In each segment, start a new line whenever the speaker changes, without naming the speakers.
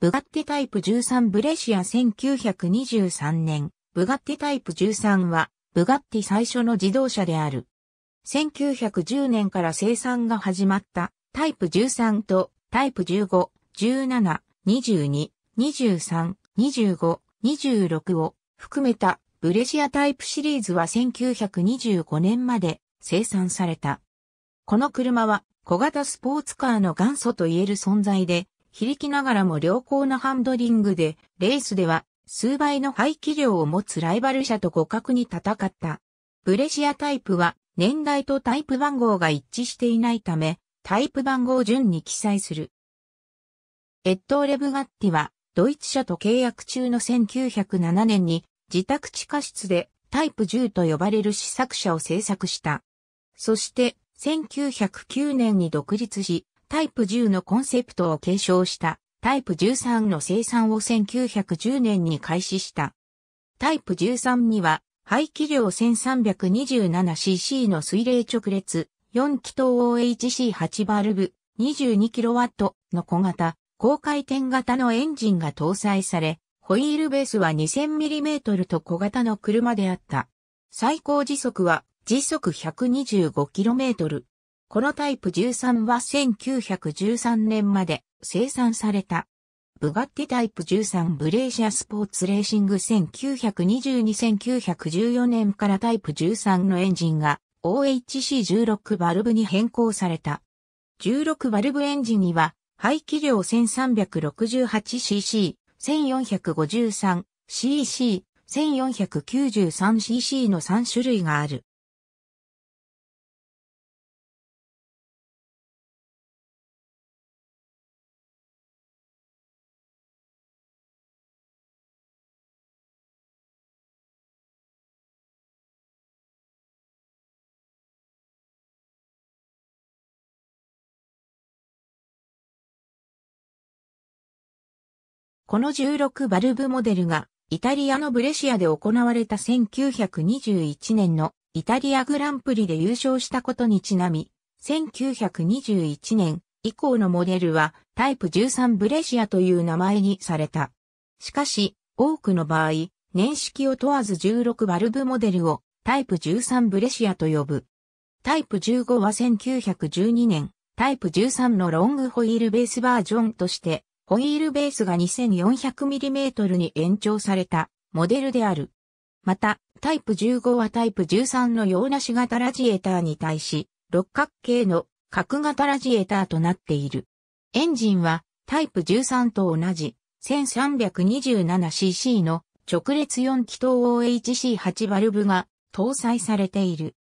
ブガッティタイプ13ブレシア1923年、ブガッティタイプ13は、ブガッティ最初の自動車である。1910年から生産が始まったタイプ13とタイプ15、17、22、23、25、26を含めたブレシアタイプシリーズは1925年まで生産された。この車は小型スポーツカーの元祖と言える存在で、響きながらも良好なハンドリングで、レースでは数倍の排気量を持つライバル車と互角に戦った。ブレシアタイプは年代とタイプ番号が一致していないため、タイプ番号順に記載する。エットーレ・ブガッティはドイツ車と契約中の1907年に自宅地下室でタイプ10と呼ばれる試作車を製作した。そして1909年に独立し、タイプ10のコンセプトを継承したタイプ13の生産を1910年に開始した。タイプ13には排気量 1327cc の水冷直列4気筒 OHC8 バルブ 22kW の小型高回転型のエンジンが搭載され、ホイールベースは 2000mm と小型の車であった。最高時速は時速 125km。このタイプ13は1913年まで生産された。ブガッティタイプ13ブレーシアスポーツレーシング1922-1914年からタイプ13のエンジンが OHC16 バルブに変更された。16バルブエンジンには排気量 1368cc、1453cc、1493cc の3種類がある。この16バルブモデルがイタリアのブレシアで行われた1921年のイタリアグランプリで優勝したことにちなみ、1921年以降のモデルはタイプ13ブレシアという名前にされた。しかし、多くの場合、年式を問わず16バルブモデルをタイプ13ブレシアと呼ぶ。タイプ15は1912年、タイプ13のロングホイールベースバージョンとしてホイールベースが 2400mm に延長されたモデルである。また、タイプ15はタイプ13の洋梨型ラジエーターに対し、六角形の角型ラジエーターとなっている。エンジンはタイプ13と同じ 1327cc の直列4気筒 OHC8 バルブが搭載されている。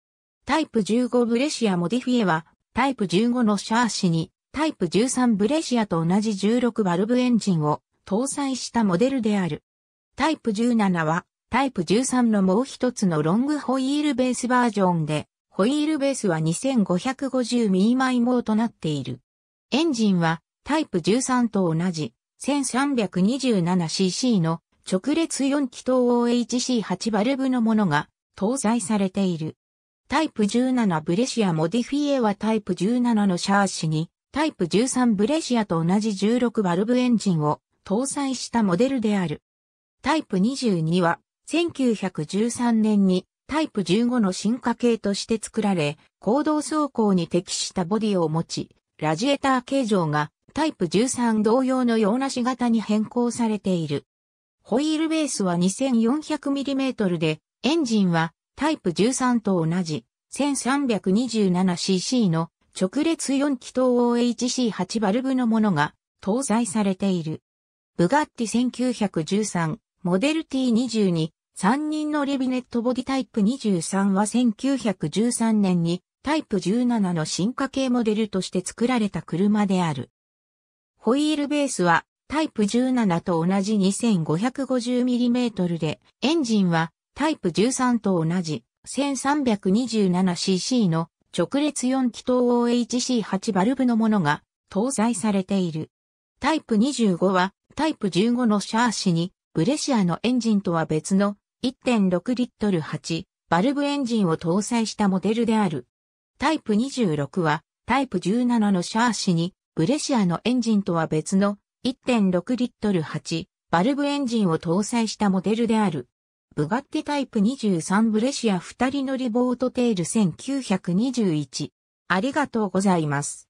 タイプ15ブレシアモディフィエはタイプ15のシャーシにタイプ13ブレシアと同じ16バルブエンジンを搭載したモデルである。タイプ17はタイプ13のもう一つのロングホイールベースバージョンで、ホイールベースは2 5 5 0マイモーとなっている。エンジンはタイプ13と同じ 1327cc の直列4気筒 OHC8 バルブのものが搭載されている。タイプ17ブレシアモディフィエはタイプ17のシャーシにタイプ13ブレシアと同じ16バルブエンジンを搭載したモデルである。タイプ22は1913年にタイプ15の進化系として作られ、行動走行に適したボディを持ち、ラジエーター形状がタイプ13同様の洋梨型に変更されている。ホイールベースは 2400mm で、エンジンはタイプ13と同じ 1327cc の直列4気筒 OHC8 バルブのものが搭載されている。ブガッティ1913、モデル T22、3人のレビネットボディタイプ23は1913年にタイプ17の進化系モデルとして作られた車である。ホイールベースはタイプ17と同じ 2550mm で、エンジンはタイプ13と同じ 1327cc の直列4気筒 OHC8 バルブのものが搭載されている。タイプ25はタイプ15のシャーシにブレシアのエンジンとは別の1.6リットル8バルブエンジンを搭載したモデルである。タイプ26はタイプ17のシャーシにブレシアのエンジンとは別の1.6リットル8バルブエンジンを搭載したモデルである。ブガッティタイプ23ブレシア2人乗りボートテール1921。ありがとうございます。